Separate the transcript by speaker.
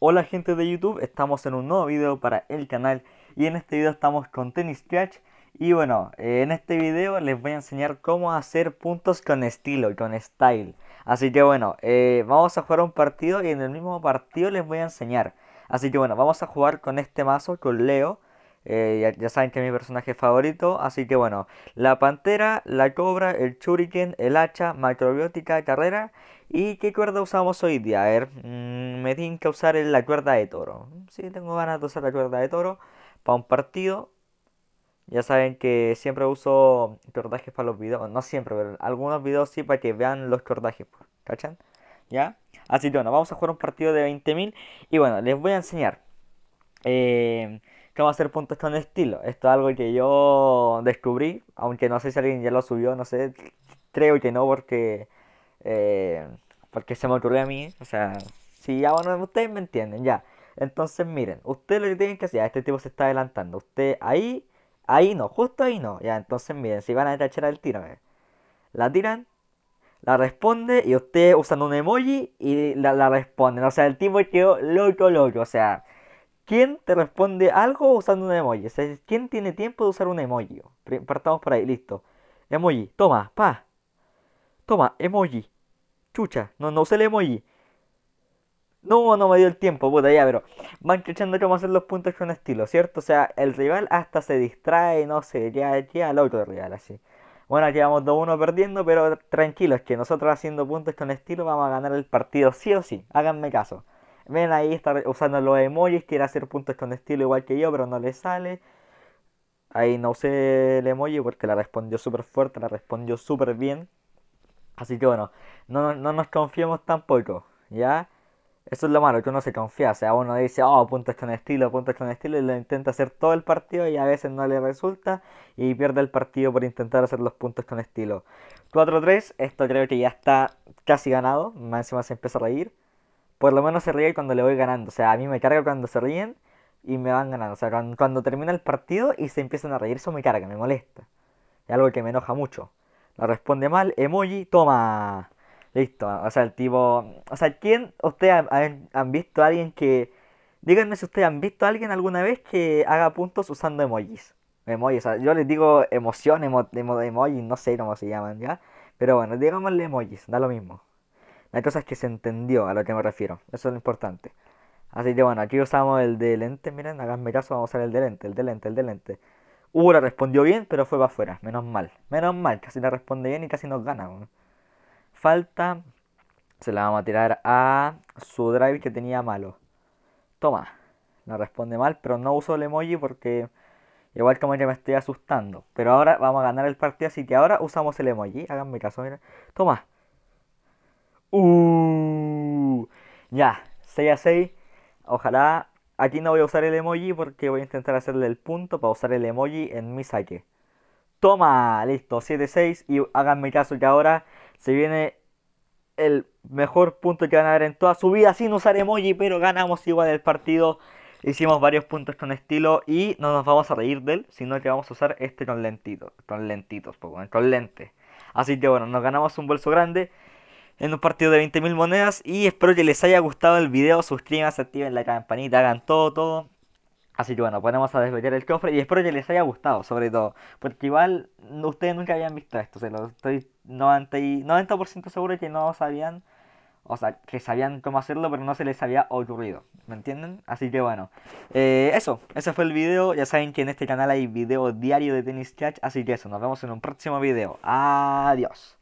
Speaker 1: Hola gente de YouTube, estamos en un nuevo video para el canal y en este video estamos con Tennis Scratch y bueno, en este video les voy a enseñar cómo hacer puntos con estilo, con style Así que bueno, eh, vamos a jugar un partido y en el mismo partido les voy a enseñar Así que bueno, vamos a jugar con este mazo, con Leo eh, ya, saben que es mi personaje favorito. Así que bueno, la pantera, la cobra, el churiken el hacha, macrobiótica, carrera. ¿Y qué cuerda usamos hoy día? A ver, mm, me tienen que usar la cuerda de toro. Sí, tengo ganas de usar la cuerda de toro para un partido. Ya saben que siempre uso cordajes para los videos. No siempre, pero algunos videos sí para que vean los cordajes. Pues, ¿Cachan? ¿Ya? Así que bueno, vamos a jugar un partido de 20.000. Y bueno, les voy a enseñar. Eh, que va a hacer puntos con estilo. Esto es algo que yo descubrí, aunque no sé si alguien ya lo subió, no sé, creo que no, porque, eh, porque se me ocurrió a mí. O sea, si ya bueno, ustedes me entienden, ya. Entonces, miren, ustedes lo que tienen que hacer, este tipo se está adelantando. Usted ahí, ahí no, justo ahí no. Ya, entonces, miren, si van a tachar el tiro, eh. la tiran, la responde y usted usando un emoji y la, la responden. O sea, el tipo quedó loco, loco. O sea, ¿Quién te responde algo usando un emoji? ¿quién tiene tiempo de usar un emoji? Partamos por ahí, listo. Emoji, toma, pa. Toma, emoji. Chucha, no, no usé el emoji. No, no me dio el tiempo, puta, ya, pero van escuchando cómo hacer los puntos con estilo, ¿cierto? O sea, el rival hasta se distrae, no sé, ya, ya al otro rival, así. Bueno, aquí vamos 2-1 perdiendo, pero tranquilos, que nosotros haciendo puntos con estilo vamos a ganar el partido sí o sí, háganme caso. Ven ahí, está usando los emojis, quiere hacer puntos con estilo igual que yo, pero no le sale. Ahí no usé el emoji porque la respondió súper fuerte, la respondió súper bien. Así que bueno, no, no nos confiemos tampoco, ¿ya? Eso es lo malo, que uno se confía. O sea, uno dice, oh, puntos con estilo, puntos con estilo, y lo intenta hacer todo el partido y a veces no le resulta y pierde el partido por intentar hacer los puntos con estilo. 4-3, esto creo que ya está casi ganado. Más encima se empieza a reír por lo menos se ríe cuando le voy ganando. O sea, a mí me carga cuando se ríen y me van ganando. O sea, cuando, termina el partido y se empiezan a reír, eso me carga, me molesta. Es algo que me enoja mucho. La responde mal, emoji, toma. Listo. O sea, el tipo. O sea, ¿quién? ¿Ustedes han, visto a alguien que. Díganme si ustedes han visto a alguien alguna vez que haga puntos usando emojis. Emojis, o sea, yo les digo emoción, emo, emo, emojis, no sé cómo se llaman, ¿ya? Pero bueno, digámosle emojis, da lo mismo. La cosa es que se entendió a lo que me refiero. Eso es lo importante. Así que bueno, aquí usamos el de lente. Miren, mi caso, vamos a usar el de lente, el de lente, el de lente. Ura respondió bien, pero fue para afuera. Menos mal. Menos mal, casi no responde bien y casi nos gana. Falta. Se la vamos a tirar a su drive que tenía malo. Toma. La responde mal, pero no uso el emoji porque igual como que me estoy asustando. Pero ahora vamos a ganar el partido, así que ahora usamos el emoji. Háganme caso, miren. Toma. Uh, ya, 6 a 6. Ojalá. Aquí no voy a usar el emoji porque voy a intentar hacerle el punto para usar el emoji en mi saque. Toma, listo, 7 6. Y háganme caso que ahora se viene el mejor punto que van a ver en toda su vida sin usar emoji, pero ganamos igual el partido. Hicimos varios puntos con estilo y no nos vamos a reír de él, sino que vamos a usar este con lentitos, con lentitos, con lente. Así que bueno, nos ganamos un bolso grande en un partido de 20.000 monedas. Y espero que les haya gustado el video. Suscríbanse, activen la campanita, hagan todo, todo. Así que bueno, ponemos a desvelar el cofre y espero que les haya gustado, sobre todo. Porque igual ustedes nunca habían visto esto, se lo estoy 90, y 90 seguro que no sabían. O sea, que sabían cómo hacerlo, pero no se les había ocurrido. ¿Me entienden? Así que bueno. Eh, eso, ese fue el video. Ya saben que en este canal hay video diario de tenis catch. Así que eso, nos vemos en un próximo video. Adiós.